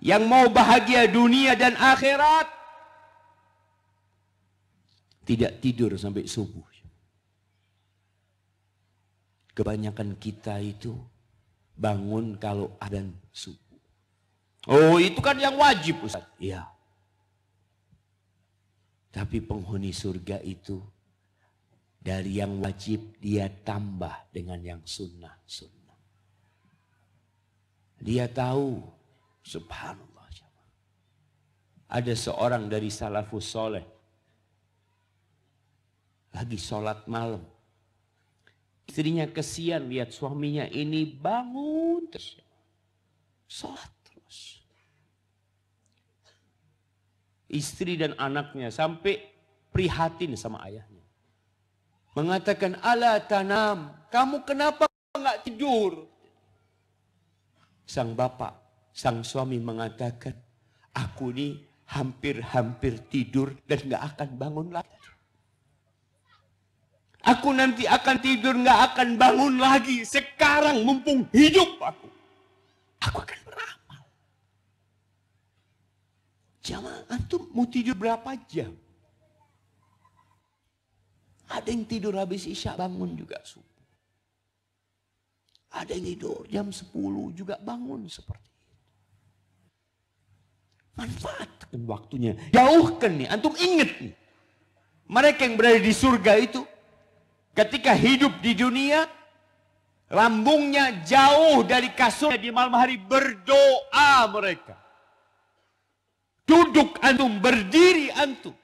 yang mau bahagia dunia dan akhirat tidak tidur sampai subuh. Kebanyakan kita itu bangun kalau ada subuh. Oh itu kan yang wajib Ustaz. Iya. Tapi penghuni surga itu dari yang wajib dia tambah dengan yang sunnah-sunnah. Dia tahu subhanallah. Ada seorang dari salafus soleh lagi sholat malam. Istrinya kesian lihat suaminya ini bangun terus. Sholat terus. Istri dan anaknya sampai prihatin sama ayahnya. Mengatakan, ala tanam, kamu kenapa nggak tidur? Sang bapak, sang suami mengatakan, aku ini hampir-hampir tidur dan nggak akan bangun lagi. Aku nanti akan tidur, nggak akan bangun lagi. Sekarang mumpung hidup aku. Aku akan beramal. Jangan antum mau tidur berapa jam? Ada yang tidur habis isya bangun juga subuh. Ada yang tidur jam 10 juga bangun seperti itu. Manfaatkan waktunya. Jauhkan nih, antum inget nih. Mereka yang berada di surga itu ketika hidup di dunia, lambungnya jauh dari kasur di malam hari berdoa mereka. Duduk antum, berdiri antum.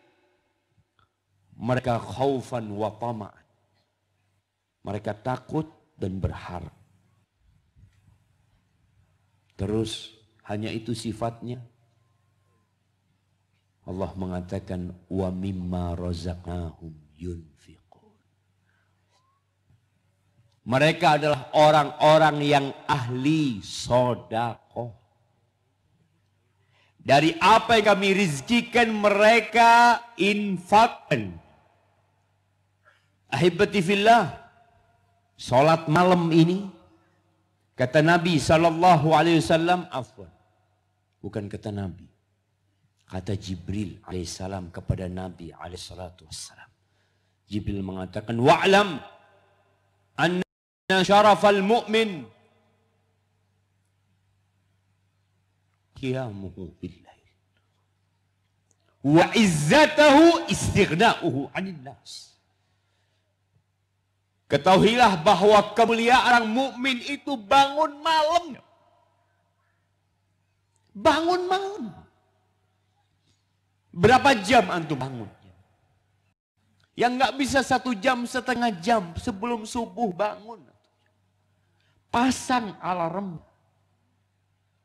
Mereka khaufan wa Mereka takut dan berharap. Terus hanya itu sifatnya. Allah mengatakan wa mimma razaqnahum yun Mereka adalah orang-orang yang ahli sodako. Dari apa yang kami rizkikan mereka infakkan. Ahibati fillah. Salat malam ini kata Nabi saw. afwan. Bukan kata Nabi. Kata Jibril alaihissalam kepada Nabi alaihissalatu Jibril mengatakan wa'lam an syarafal mu'min qiyamuhu billahi wa izzatahu istighna'uhu 'anil nas Ketahuilah bahwa kemuliaan orang mukmin itu bangun malam. Bangun malam. Berapa jam antum bangun? Yang nggak bisa satu jam, setengah jam sebelum subuh bangun pasang alarm.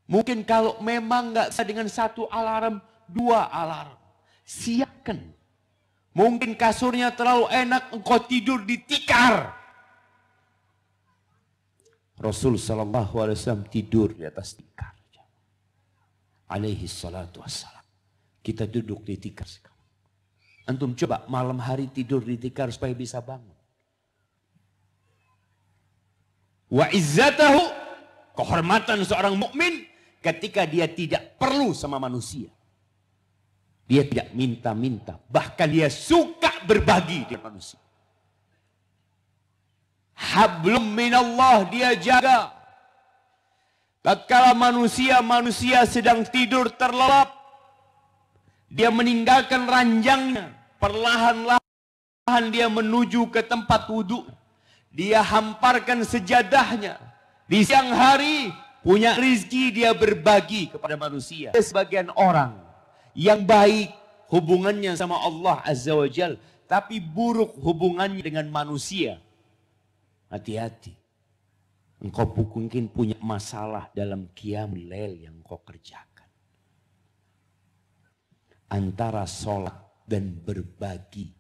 Mungkin kalau memang nggak bisa dengan satu alarm, dua alarm. Siapkan. Mungkin kasurnya terlalu enak, engkau tidur di tikar. Rasul Sallallahu Alaihi Wasallam tidur di atas tikar. Alaihi salatu wassalam. Kita duduk di tikar sekarang. Antum coba malam hari tidur di tikar supaya bisa bangun. Wa izzatahu, kehormatan seorang mukmin ketika dia tidak perlu sama manusia. Dia tidak minta-minta, bahkan dia suka berbagi dengan manusia. Hablum minallah dia jaga. Tatkala manusia-manusia sedang tidur terlelap, dia meninggalkan ranjangnya, perlahan-lahan dia menuju ke tempat wudhu dia hamparkan sejadahnya. Di siang hari punya rezeki dia berbagi kepada manusia. Sebagian orang yang baik hubungannya sama Allah Azza wa Jal. Tapi buruk hubungannya dengan manusia. Hati-hati. Engkau mungkin punya masalah dalam kiam lel yang kau kerjakan. Antara sholat dan berbagi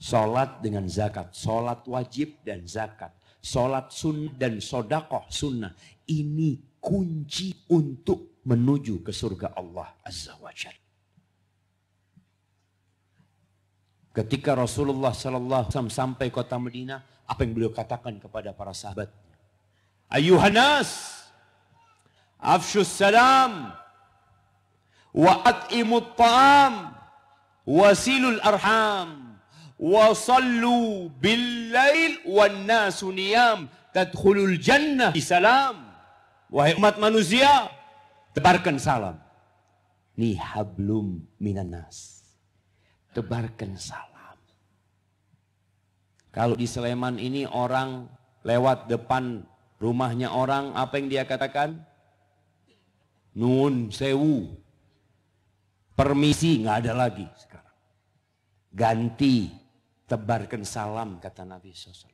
Sholat dengan zakat. Sholat wajib dan zakat. Sholat sunnah dan sodakoh sunnah. Ini kunci untuk menuju ke surga Allah Azza wa Jal. Ketika Rasulullah Sallallahu Wasallam sampai kota Medina, apa yang beliau katakan kepada para sahabat? Ayuhanas, afshus salam, wa at'imut ta'am, wasilul arham. وصلوا بالليل والناس نيام tadkhulul jannah bisalam. Wahai umat manusia, tebarkan salam. Ni hablum minan nas. Tebarkan salam. Kalau di Sleman ini orang lewat depan rumahnya orang, apa yang dia katakan? Nun sewu. Permisi nggak ada lagi sekarang. Ganti Tebarkan salam kata Nabi SAW.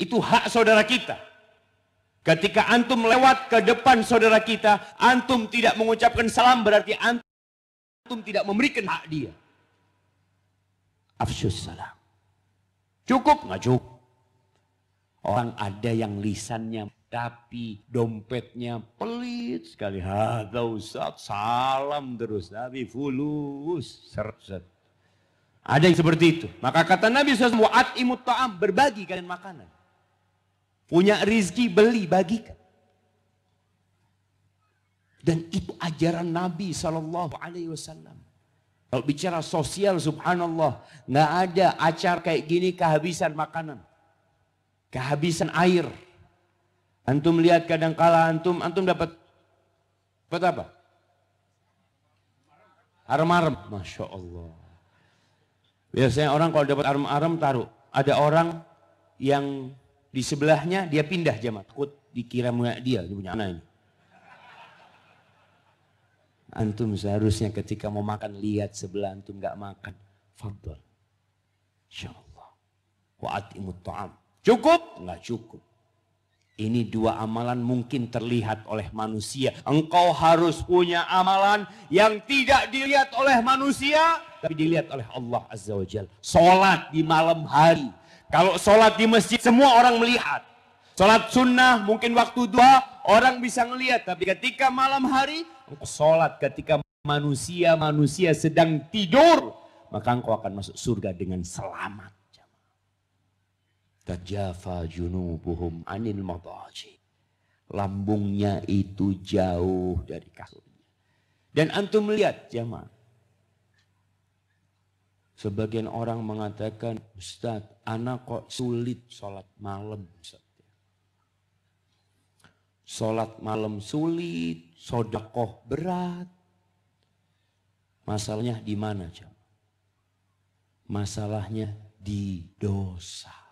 Itu hak saudara kita. Ketika antum lewat ke depan saudara kita, antum tidak mengucapkan salam berarti antum tidak memberikan hak dia. Afsus salam. Cukup nggak cukup? Orang ada yang lisannya tapi dompetnya pelit sekali. Hadza salam terus. Nabi fulus. Serset. Ada yang seperti itu. Maka kata Nabi SAW, imut ta'am, berbagi kalian makanan. Punya rizki, beli, bagikan. Dan itu ajaran Nabi saw. Kalau bicara sosial, subhanallah, nggak ada acara kayak gini kehabisan makanan, kehabisan air. Antum lihat kadang kala antum, antum dapat dapat apa? Arem-arem, masya Allah. Biasanya orang kalau dapat arem-arem taruh. Ada orang yang di sebelahnya dia pindah jamaah. Takut dikira punya dia, dia punya anak ini. Antum seharusnya ketika mau makan lihat sebelah antum nggak makan. Fadl. Insyaallah. Wa atimut ta'am. Cukup? Nggak cukup. Ini dua amalan mungkin terlihat oleh manusia. Engkau harus punya amalan yang tidak dilihat oleh manusia, tapi dilihat oleh Allah Azza wa Jal. Sholat di malam hari. Kalau sholat di masjid, semua orang melihat. Sholat sunnah mungkin waktu dua orang bisa melihat, Tapi ketika malam hari, engkau sholat ketika manusia-manusia sedang tidur. Maka engkau akan masuk surga dengan selamat. Tajafa junubuhum anil madaji. Lambungnya itu jauh dari kasurnya. Dan antum lihat jamaah. Sebagian orang mengatakan, Ustaz, anak kok sulit sholat malam. Sholat malam sulit, sodakoh berat. Masalahnya di mana, Jam? Masalahnya di dosa.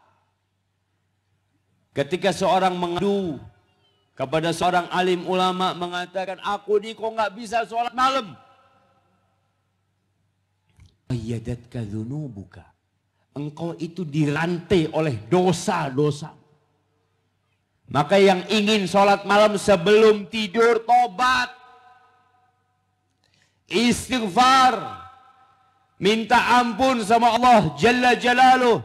Ketika seorang mengadu kepada seorang alim ulama mengatakan, aku ini kok nggak bisa sholat malam. Ayyadatka dhunubuka. Engkau itu dirantai oleh dosa-dosa. Maka yang ingin sholat malam sebelum tidur, tobat. Istighfar. Minta ampun sama Allah Jalla Jalaluh.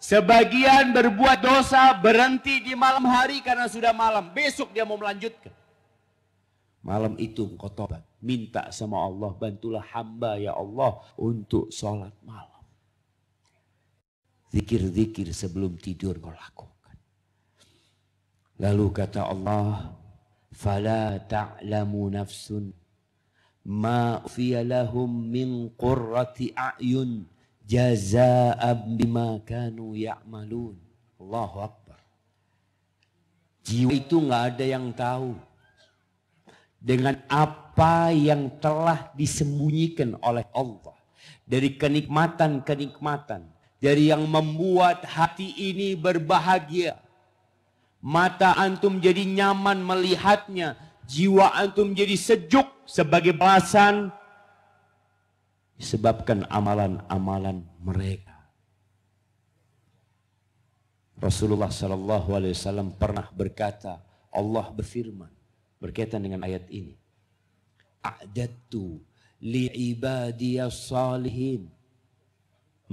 Sebagian berbuat dosa berhenti di malam hari karena sudah malam. Besok dia mau melanjutkan. Malam itu engkau tobat. Minta sama Allah, bantulah hamba ya Allah untuk sholat malam. Zikir-zikir sebelum tidur kau lakukan. Lalu kata Allah, Fala ta'lamu nafsun ma min qurrati a'yun Jazaab bima kanu ya'malun. Allahu Akbar. Jiwa itu nggak ada yang tahu dengan apa yang telah disembunyikan oleh Allah dari kenikmatan-kenikmatan dari yang membuat hati ini berbahagia mata antum jadi nyaman melihatnya jiwa antum jadi sejuk sebagai balasan disebabkan amalan-amalan mereka. Rasulullah Shallallahu Alaihi Wasallam pernah berkata, Allah berfirman berkaitan dengan ayat ini. A'dadtu li'ibadiyas salihin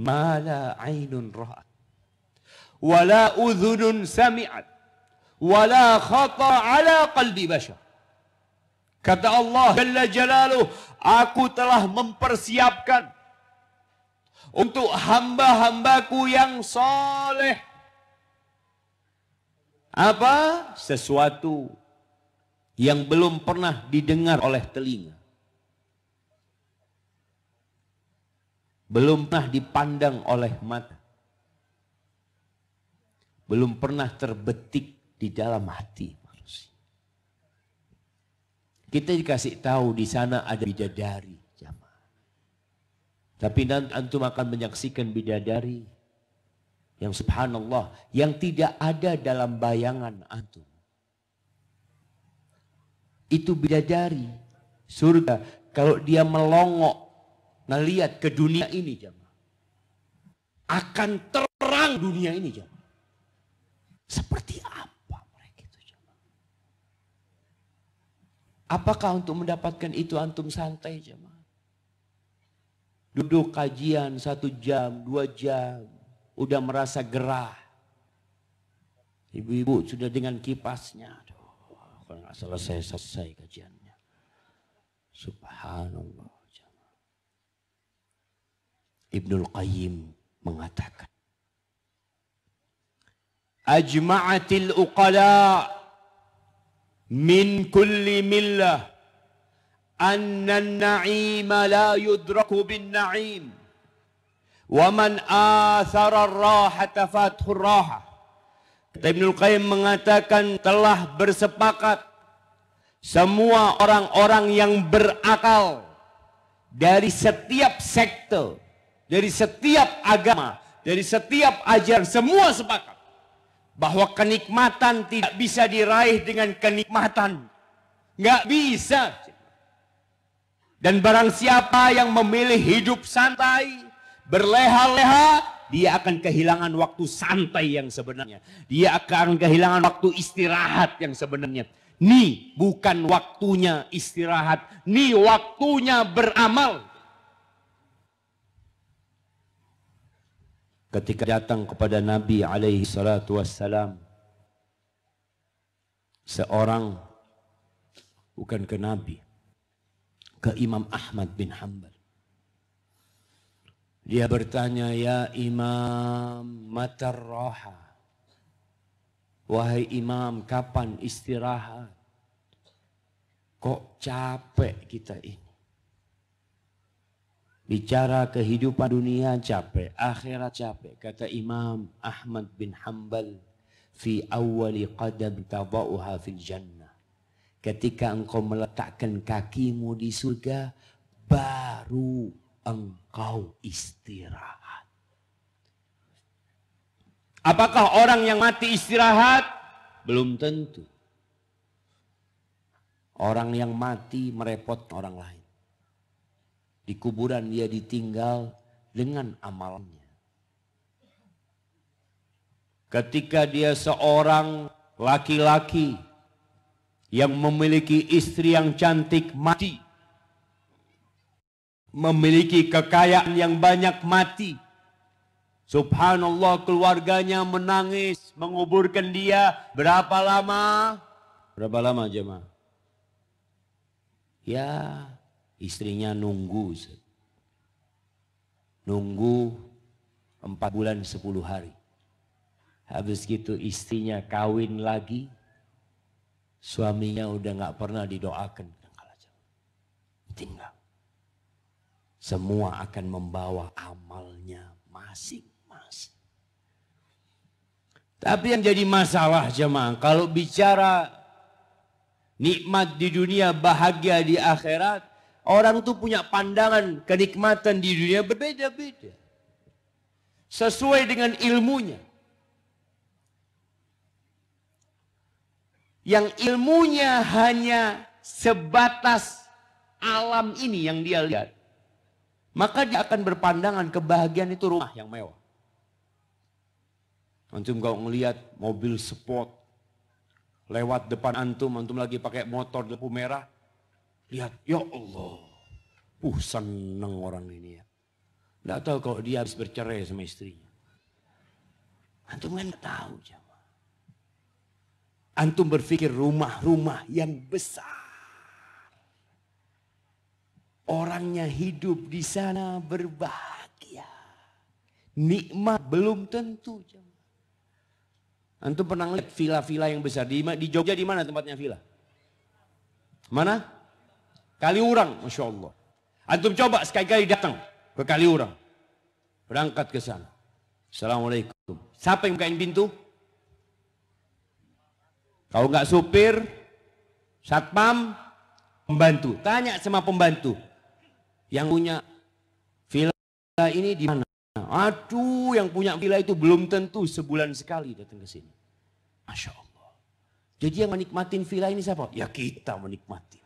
ma la ainun ra'at wa la udhunun sami'at wa la khata ala qalbi bashar Kata Allah Jalla Jalaluh, aku telah mempersiapkan untuk hamba-hambaku yang soleh. Apa? Sesuatu yang belum pernah didengar oleh telinga. Belum pernah dipandang oleh mata. Belum pernah terbetik di dalam hati. Kita dikasih tahu di sana ada bidadari. Tapi nanti antum akan menyaksikan bidadari yang subhanallah yang tidak ada dalam bayangan antum. Itu bidadari surga kalau dia melongok ngelihat nah ke dunia ini jamaah akan terang dunia ini jamaah. Seperti apa? Apakah untuk mendapatkan itu antum santai jemaah? Duduk kajian satu jam, dua jam. Udah merasa gerah. Ibu-ibu sudah dengan kipasnya. kalau nggak selesai-selesai kajiannya. Subhanallah. Ibnul Qayyim mengatakan. Ajma'atil uqala' min kulli millah anna an-na'ima la yudraku bin na'im wa man athara ar-rahata fathu ar-raha kata Ibnu Qayyim mengatakan telah bersepakat semua orang-orang yang berakal dari setiap sekte dari setiap agama dari setiap ajaran semua sepakat bahwa kenikmatan tidak bisa diraih dengan kenikmatan. Nggak bisa. Dan barang siapa yang memilih hidup santai, berleha-leha, dia akan kehilangan waktu santai yang sebenarnya. Dia akan kehilangan waktu istirahat yang sebenarnya. Nih bukan waktunya istirahat, nih waktunya beramal. ketika datang kepada Nabi alaihi salatu wassalam seorang bukan ke Nabi ke Imam Ahmad bin Hanbal dia bertanya ya Imam matar raha wahai Imam kapan istirahat kok capek kita ini Bicara kehidupan dunia capek, akhirat capek. Kata Imam Ahmad bin Hanbal, fi awali qadam tadauha fil jannah. Ketika engkau meletakkan kakimu di surga, baru engkau istirahat. Apakah orang yang mati istirahat? Belum tentu. Orang yang mati merepot orang lain. Di kuburan dia ditinggal dengan amalnya. Ketika dia seorang laki-laki yang memiliki istri yang cantik mati. Memiliki kekayaan yang banyak mati. Subhanallah keluarganya menangis menguburkan dia berapa lama? Berapa lama jemaah? Ya Istrinya nunggu. Nunggu empat bulan sepuluh hari. Habis gitu istrinya kawin lagi. Suaminya udah nggak pernah didoakan. Tinggal. Semua akan membawa amalnya masing-masing. Tapi yang jadi masalah jemaah. Kalau bicara nikmat di dunia bahagia di akhirat. Orang itu punya pandangan kenikmatan di dunia berbeda-beda. Sesuai dengan ilmunya. Yang ilmunya hanya sebatas alam ini yang dia lihat. Maka dia akan berpandangan kebahagiaan itu rumah yang mewah. Antum kalau ngelihat mobil sport lewat depan antum, antum lagi pakai motor lampu merah, Lihat, ya Allah. Uh, seneng orang ini ya. Tidak tahu kalau dia harus bercerai sama istrinya. Antum kan tahu jawa. Antum berpikir rumah-rumah yang besar. Orangnya hidup di sana berbahagia. Nikmat belum tentu coba. Antum pernah lihat villa-villa yang besar di, di Jogja di mana tempatnya villa? Mana? Kali orang, Masya Allah. Antum coba sekali-kali datang ke kali orang. Berangkat ke sana. Assalamualaikum. Siapa yang bukain pintu? Kau nggak supir, satpam, pembantu. Tanya sama pembantu. Yang punya villa ini di mana? Aduh, yang punya villa itu belum tentu sebulan sekali datang ke sini. Masya Allah. Jadi yang menikmatin villa ini siapa? Ya kita menikmati.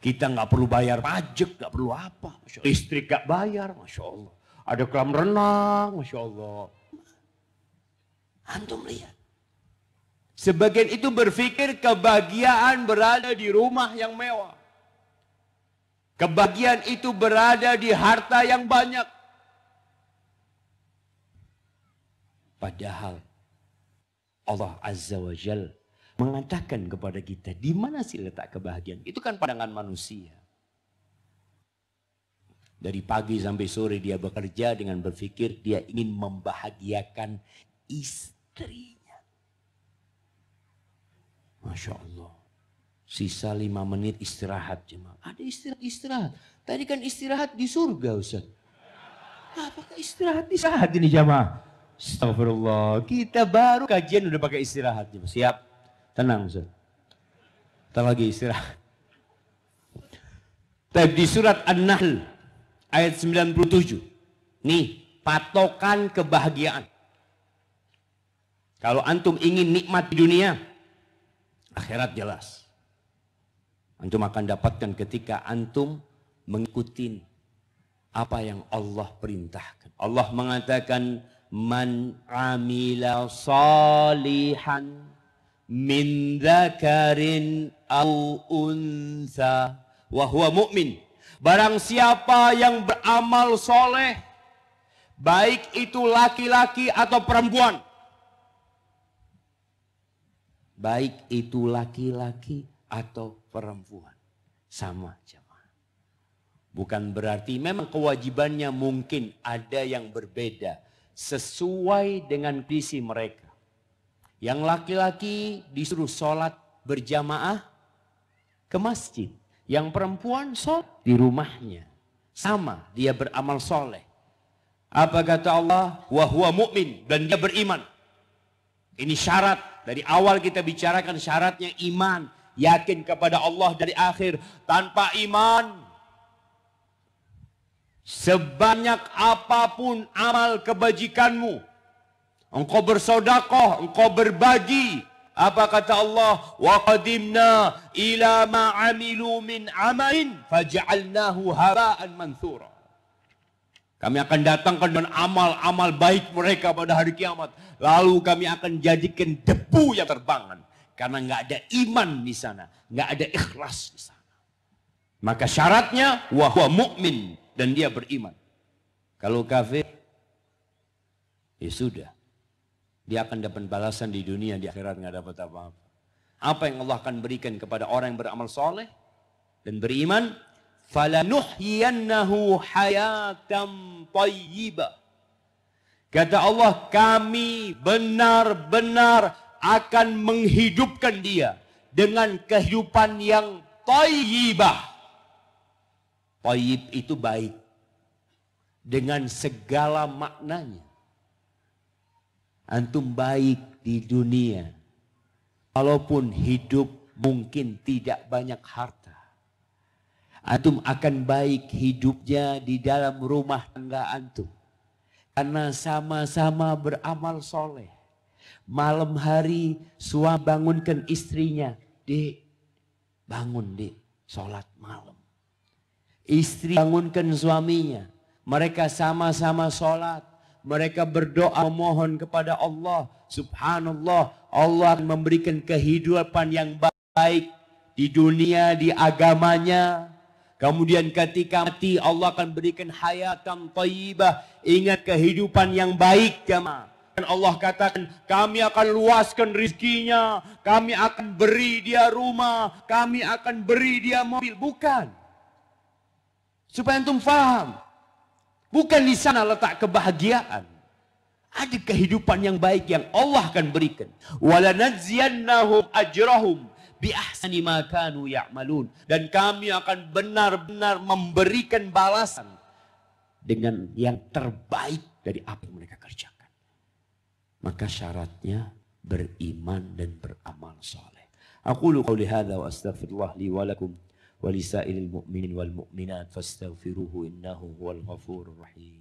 Kita nggak perlu bayar pajak, nggak perlu apa. Listrik nggak bayar, Masya Allah. Ada kolam renang, Masya Allah. Antum lihat. Sebagian itu berpikir kebahagiaan berada di rumah yang mewah. Kebahagiaan itu berada di harta yang banyak. Padahal Allah Azza wa Jalla mengatakan kepada kita di mana sih letak kebahagiaan. Itu kan pandangan manusia. Dari pagi sampai sore dia bekerja dengan berpikir dia ingin membahagiakan istrinya. Masya Allah. Sisa lima menit istirahat cuma Ada istirahat, istirahat. Tadi kan istirahat di surga Ustaz. Apakah istirahat di saat ini jamaah? Astagfirullah. Kita baru kajian udah pakai istirahat. Siap. Tenang Ustaz. Kita lagi istirahat. Tapi di surat An-Nahl ayat 97. Nih, patokan kebahagiaan. Kalau antum ingin nikmat di dunia, akhirat jelas. Antum akan dapatkan ketika antum mengikuti apa yang Allah perintahkan. Allah mengatakan man amila salihan min dzakarin au unsa wa huwa mu'min. Barang siapa yang beramal soleh, baik itu laki-laki atau perempuan. Baik itu laki-laki atau perempuan. Sama jemaah. Bukan berarti memang kewajibannya mungkin ada yang berbeda. Sesuai dengan kondisi mereka. Yang laki-laki disuruh sholat berjamaah ke masjid. Yang perempuan sholat di rumahnya. Sama, dia beramal soleh. Apa kata Allah? Wahua mukmin dan dia beriman. Ini syarat. Dari awal kita bicarakan syaratnya iman. Yakin kepada Allah dari akhir. Tanpa iman, sebanyak apapun amal kebajikanmu, Engkau bersodakoh, engkau berbagi. Apa kata Allah? Wa qadimna ila ma amilu min amain faj'alnahu haba'an manthura. Kami akan datangkan dengan amal-amal baik mereka pada hari kiamat. Lalu kami akan jadikan debu yang terbangan. Karena nggak ada iman di sana. nggak ada ikhlas di sana. Maka syaratnya wahwa mukmin dan dia beriman. Kalau kafir, ya sudah. Dia akan dapat balasan di dunia, di akhirat nggak dapat apa-apa. Apa yang Allah akan berikan kepada orang yang beramal soleh dan beriman? Falanuhyiyannahu hayatam tayyibah. Kata Allah, kami benar-benar akan menghidupkan dia dengan kehidupan yang tayyibah. Tayyib itu baik dengan segala maknanya antum baik di dunia. Walaupun hidup mungkin tidak banyak harta. Antum akan baik hidupnya di dalam rumah tangga antum. Karena sama-sama beramal soleh. Malam hari suam bangunkan istrinya. Di bangun di sholat malam. Istri bangunkan suaminya. Mereka sama-sama sholat Mereka berdoa memohon kepada Allah. Subhanallah. Allah akan memberikan kehidupan yang baik. Di dunia, di agamanya. Kemudian ketika mati Allah akan berikan hayatan tayyibah. Ingat kehidupan yang baik jemaah. Dan Allah katakan kami akan luaskan rizkinya. Kami akan beri dia rumah. Kami akan beri dia mobil. Bukan. Supaya antum faham. Bukan di sana letak kebahagiaan. Ada kehidupan yang baik yang Allah akan berikan. Walanadziyannahum ajrahum bi ahsani ma kanu ya'malun dan kami akan benar-benar memberikan balasan dengan yang terbaik dari apa yang mereka kerjakan. Maka syaratnya beriman dan beramal saleh. Aku lu qauli hadza wa astaghfirullah li wa lakum ولسائر المؤمنين والمؤمنات فاستغفروه إنه هو الغفور الرحيم